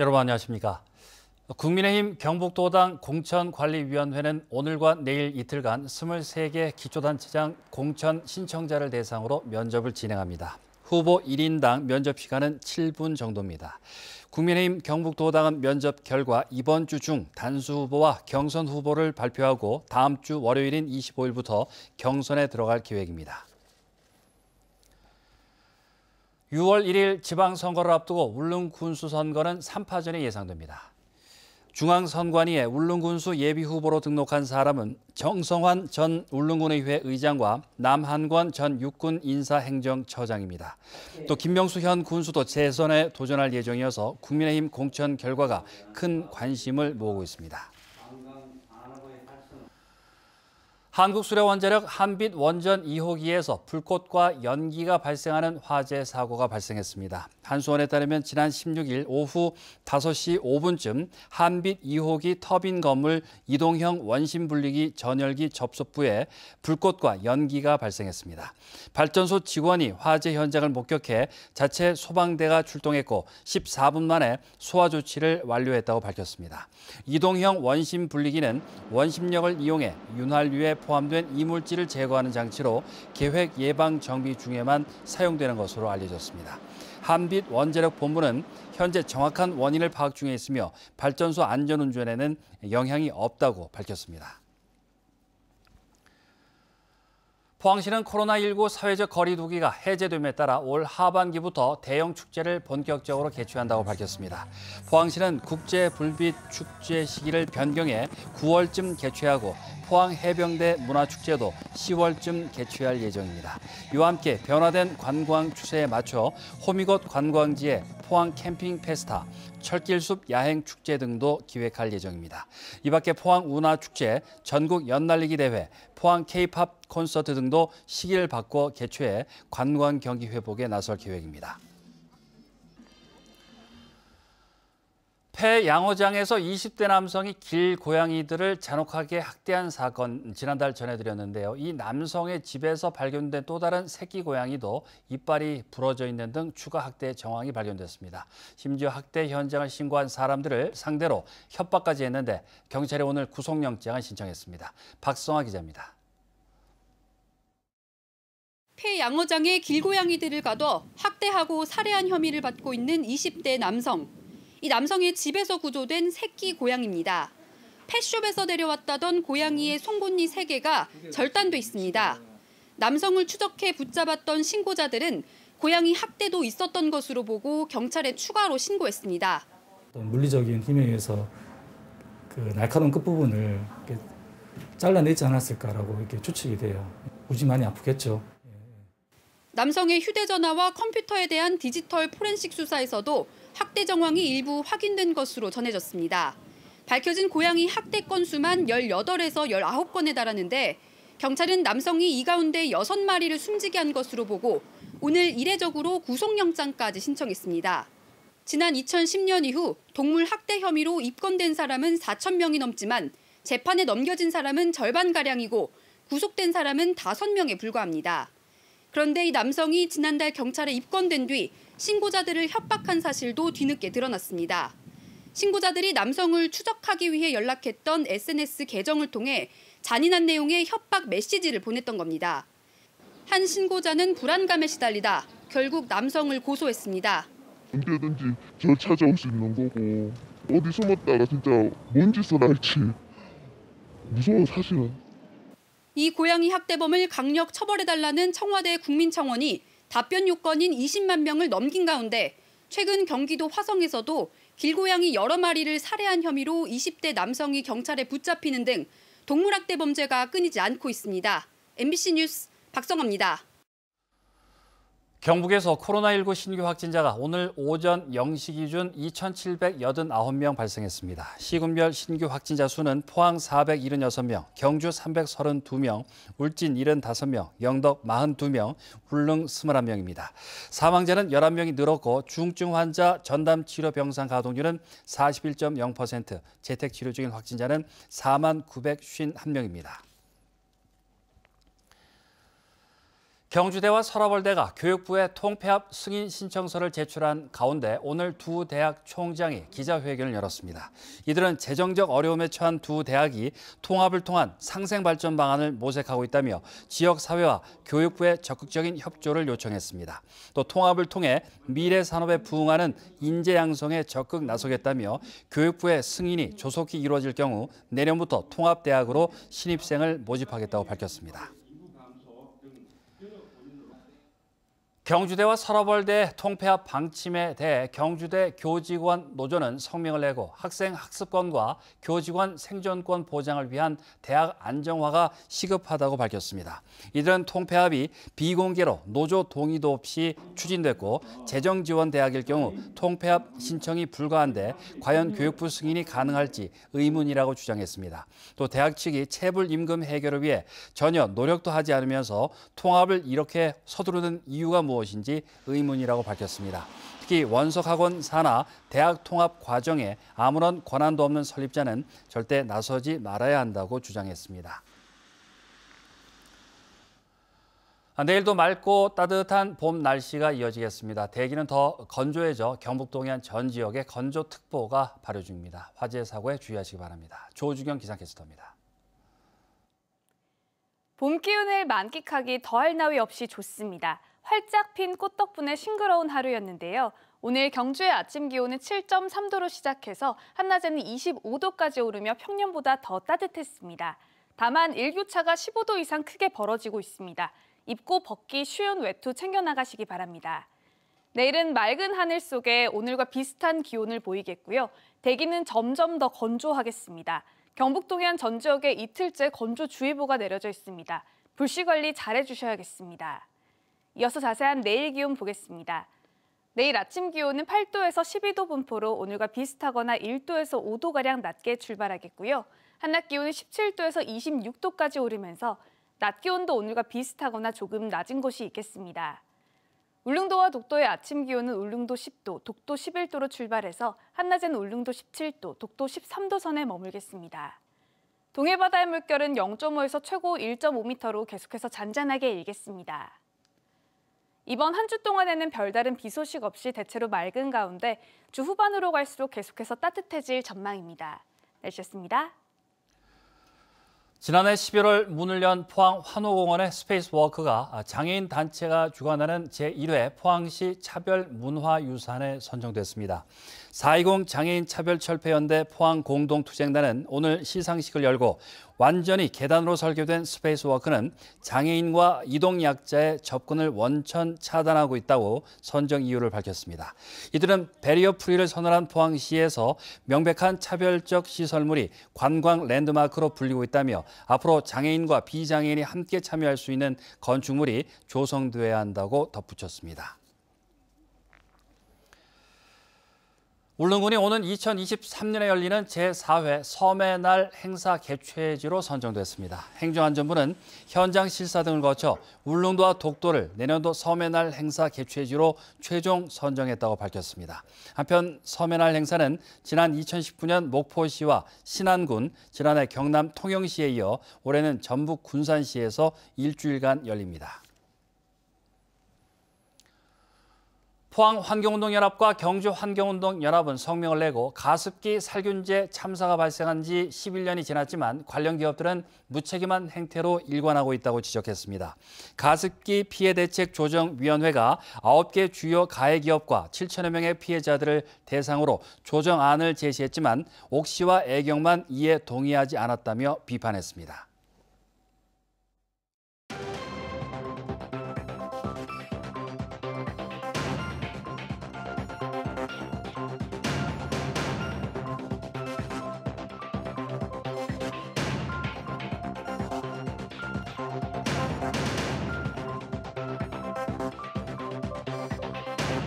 여러분 안녕하십니까? 국민의힘 경북도당 공천관리위원회는 오늘과 내일 이틀간 23개 기초단체장 공천 신청자를 대상으로 면접을 진행합니다. 후보 1인당 면접 시간은 7분 정도입니다. 국민의힘 경북도당은 면접 결과 이번 주 중 단수 후보와 경선 후보를 발표하고 다음 주 월요일인 25일부터 경선에 들어갈 계획입니다. 6월 1일 지방선거를 앞두고 울릉군수 선거는 3파전이 예상됩니다. 중앙선관위에 울릉군수 예비후보로 등록한 사람은 정성환 전 울릉군의회 의장과 남한권 전 육군 인사행정처장입니다. 또 김명수 현 군수도 재선에 도전할 예정이어서 국민의힘 공천 결과가 큰 관심을 모으고 있습니다. 한국수력원자력 한빛 원전 2호기에서 불꽃과 연기가 발생하는 화재 사고가 발생했습니다. 한수원에 따르면 지난 16일 오후 5시 5분쯤 한빛 2호기 터빈 건물 이동형 원심 분리기 전열기 접속부에 불꽃과 연기가 발생했습니다. 발전소 직원이 화재 현장을 목격해 자체 소방대가 출동했고 14분 만에 소화 조치를 완료했다고 밝혔습니다. 이동형 원심 분리기는 원심력을 이용해 윤활유에 포함된 이물질을 제거하는 장치로 계획 예방 정비 중에만 사용되는 것으로 알려졌습니다. 한빛 원자력 본부는 현재 정확한 원인을 파악 중에 있으며 발전소 안전운전에는 영향이 없다고 밝혔습니다. 포항시는 코로나19 사회적 거리두기가 해제됨에 따라 올 하반기부터 대형 축제를 본격적으로 개최한다고 밝혔습니다. 포항시는 국제 불빛 축제 시기를 변경해 9월쯤 개최하고 포항 해병대 문화축제도 10월쯤 개최할 예정입니다. 이와 함께 변화된 관광 추세에 맞춰 호미곶 관광지에 포항 캠핑 페스타, 철길숲 야행 축제 등도 기획할 예정입니다. 이 밖에 포항 운하 축제, 전국 연날리기 대회, 포항 케이팝 콘서트 등도 시기를 바꿔 개최해 관광 경기 회복에 나설 계획입니다. 폐 양호장에서 20대 남성이 길 고양이들을 잔혹하게 학대한 사건 지난달 전해드렸는데요. 이 남성의 집에서 발견된 또 다른 새끼 고양이도 이빨이 부러져 있는 등 추가 학대 정황이 발견됐습니다. 심지어 학대 현장을 신고한 사람들을 상대로 협박까지 했는데 경찰이 오늘 구속영장을 신청했습니다. 박성아 기자입니다. 폐 양어장에 길고양이들을 가둬 학대하고 살해한 혐의를 받고 있는 20대 남성. 이 남성의 집에서 구조된 새끼 고양입니다. 펫숍에서 데려왔다던 고양이의 송곳니 3개가 절단돼 있습니다. 남성을 추적해 붙잡았던 신고자들은 고양이 학대도 있었던 것으로 보고 경찰에 추가로 신고했습니다. 물리적인 힘에 의해서 그 날카로운 끝부분을 잘라내지 않았을까라고 이렇게 추측이 돼요. 무지 많이 아프겠죠. 남성의 휴대전화와 컴퓨터에 대한 디지털 포렌식 수사에서도 학대 정황이 일부 확인된 것으로 전해졌습니다. 밝혀진 고양이 학대 건수만 18에서 19건에 달하는데 경찰은 남성이 이 가운데 6마리를 숨지게 한 것으로 보고 오늘 이례적으로 구속영장까지 신청했습니다. 지난 2010년 이후 동물 학대 혐의로 입건된 사람은 4천 명이 넘지만 재판에 넘겨진 사람은 절반가량이고 구속된 사람은 5명에 불과합니다. 그런데 이 남성이 지난달 경찰에 입건된 뒤 신고자들을 협박한 사실도 뒤늦게 드러났습니다. 신고자들이 남성을 추적하기 위해 연락했던 SNS 계정을 통해 잔인한 내용의 협박 메시지를 보냈던 겁니다. 한 신고자는 불안감에 시달리다 결국 남성을 고소했습니다. 언제든지 저 찾아올 수 있는 거고 어디 숨었다가 진짜 뭔 짓을 할지 무서워 사실은. 이 고양이 학대범을 강력 처벌해달라는 청와대 국민청원이 답변 요건인 20만 명을 넘긴 가운데 최근 경기도 화성에서도 길고양이 여러 마리를 살해한 혐의로 20대 남성이 경찰에 붙잡히는 등 동물학대 범죄가 끊이지 않고 있습니다. MBC 뉴스 박성아입니다. 경북에서 코로나19 신규 확진자가 오늘 오전 0시 기준 2,789명 발생했습니다. 시군별 신규 확진자 수는 포항 476명, 경주 332명, 울진 75명, 영덕 42명, 울릉 21명입니다. 사망자는 11명이 늘었고 중증 환자 전담 치료 병상 가동률은 41.0%, 재택 치료 중인 확진자는 4만 951명입니다. 경주대와 서라벌대가 교육부에 통폐합 승인 신청서를 제출한 가운데 오늘 두 대학 총장이 기자회견을 열었습니다. 이들은 재정적 어려움에 처한 두 대학이 통합을 통한 상생 발전 방안을 모색하고 있다며 지역사회와 교육부의 적극적인 협조를 요청했습니다. 또 통합을 통해 미래 산업에 부응하는 인재 양성에 적극 나서겠다며 교육부의 승인이 조속히 이루어질 경우 내년부터 통합대학으로 신입생을 모집하겠다고 밝혔습니다. 경주대와 서러벌대 통폐합 방침에 대해 경주대 교직원 노조는 성명을 내고 학생 학습권과 교직원 생존권 보장을 위한 대학 안정화가 시급하다고 밝혔습니다. 이들은 통폐합이 비공개로 노조 동의도 없이 추진됐고 재정 지원 대학일 경우 통폐합 신청이 불가한데 과연 교육부 승인이 가능할지 의문이라고 주장했습니다. 또 대학 측이 체불 임금 해결을 위해 전혀 노력도 하지 않으면서 통합을 이렇게 서두르는 이유가 무엇 것인지 의문이라고 밝혔습니다. 특히 원석학원 산하 대학 통합 과정에 아무런 권한도 없는 설립자는 절대 나서지 말아야 한다고 주장했습니다. 아, 내일도 맑고 따뜻한 봄 날씨가 이어지겠습니다. 대기는 더 건조해져 경북 동해안 전 지역에 건조특보가 발효 중입니다. 화재 사고에 주의하시기 바랍니다. 조주경 기상캐스터입니다. 봄 기운을 만끽하기 더할 나위 없이 좋습니다. 활짝 핀 꽃 덕분에 싱그러운 하루였는데요. 오늘 경주의 아침 기온은 7.3도로 시작해서 한낮에는 25도까지 오르며 평년보다 더 따뜻했습니다. 다만 일교차가 15도 이상 크게 벌어지고 있습니다. 입고 벗기 쉬운 외투 챙겨나가시기 바랍니다. 내일은 맑은 하늘 속에 오늘과 비슷한 기온을 보이겠고요. 대기는 점점 더 건조하겠습니다. 경북 동해안 전 지역에 이틀째 건조주의보가 내려져 있습니다. 불씨 관리 잘해주셔야겠습니다. 이어서 자세한 내일 기온 보겠습니다. 내일 아침 기온은 8도에서 12도 분포로 오늘과 비슷하거나 1도에서 5도가량 낮게 출발하겠고요. 한낮 기온은 17도에서 26도까지 오르면서 낮 기온도 오늘과 비슷하거나 조금 낮은 곳이 있겠습니다. 울릉도와 독도의 아침 기온은 울릉도 10도, 독도 11도로 출발해서 한낮엔 울릉도 17도, 독도 13도 선에 머물겠습니다. 동해바다의 물결은 0.5에서 최고 1.5m로 계속해서 잔잔하게 일겠습니다. 이번 한 주 동안에는 별다른 비 소식 없이 대체로 맑은 가운데 주 후반으로 갈수록 계속해서 따뜻해질 전망입니다. 내셨습니다 지난해 11월 문을 연 포항 환호공원의 스페이스워크가 장애인 단체가 주관하는 제1회 포항시 차별 문화유산에 선정됐습니다. 4.20 장애인 차별철폐연대 포항 공동투쟁단은 오늘 시상식을 열고 완전히 계단으로 설계된 스페이스워크는 장애인과 이동약자의 접근을 원천 차단하고 있다고 선정 이유를 밝혔습니다. 이들은 베리어 프리를 선언한 포항시에서 명백한 차별적 시설물이 관광 랜드마크로 불리고 있다며 앞으로 장애인과 비장애인이 함께 참여할 수 있는 건축물이 조성돼야 한다고 덧붙였습니다. 울릉군이 오는 2023년에 열리는 제4회 섬의 날 행사 개최지로 선정됐습니다. 행정안전부는 현장 실사 등을 거쳐 울릉도와 독도를 내년도 섬의 날 행사 개최지로 최종 선정했다고 밝혔습니다. 한편 섬의 날 행사는 지난 2019년 목포시와 신안군, 지난해 경남 통영시에 이어 올해는 전북 군산시에서 일주일간 열립니다. 포항환경운동연합과 경주환경운동연합은 성명을 내고 가습기 살균제 참사가 발생한 지 11년이 지났지만 관련 기업들은 무책임한 행태로 일관하고 있다고 지적했습니다. 가습기 피해 대책 조정위원회가 9개 주요 가해 기업과 7천여 명의 피해자들을 대상으로 조정안을 제시했지만 옥시와 애경만 이에 동의하지 않았다며 비판했습니다.